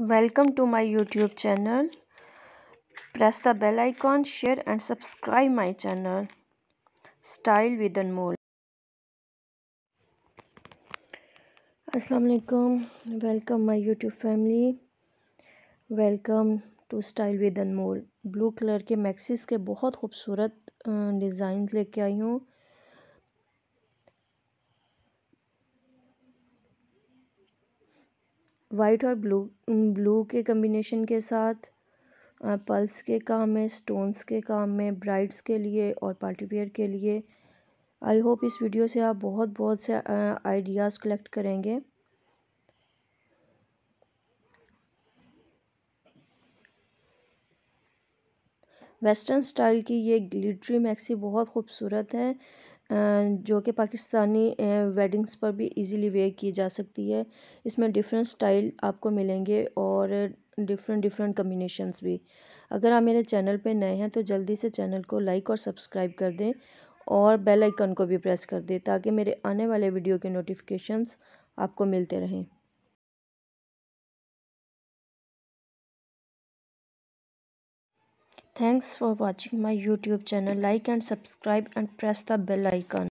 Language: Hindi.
Welcome to my YouTube channel. Press the bell icon, share and subscribe my channel. Style with Anmol. Assalamualaikum. Welcome my YouTube family. Welcome to Style with Anmol. Blue colour के मैक्सिस के बहुत खूबसूरत डिज़ाइन लेके आई हूँ वाइट और ब्लू ब्लू के कम्बिनेशन के साथ पल्स के काम में स्टोन्स के काम में ब्राइड्स के लिए और पार्टी वेयर के लिए आई होप इस वीडियो से आप बहुत बहुत से आइडियाज़ कलेक्ट करेंगे वेस्टर्न स्टाइल की ये ग्लिटरी मैक्सी बहुत खूबसूरत है जो कि पाकिस्तानी वेडिंग्स पर भी इजीली वेयर की जा सकती है इसमें डिफरेंट स्टाइल आपको मिलेंगे और डिफरेंट डिफरेंट कम्बिनेशंस भी अगर आप मेरे चैनल पर नए हैं तो जल्दी से चैनल को लाइक और सब्सक्राइब कर दें और बेल आइकन को भी प्रेस कर दें ताकि मेरे आने वाले वीडियो के नोटिफिकेशंस आपको मिलते रहें Thanks for watching my YouTube channel. Like and subscribe and press the bell icon.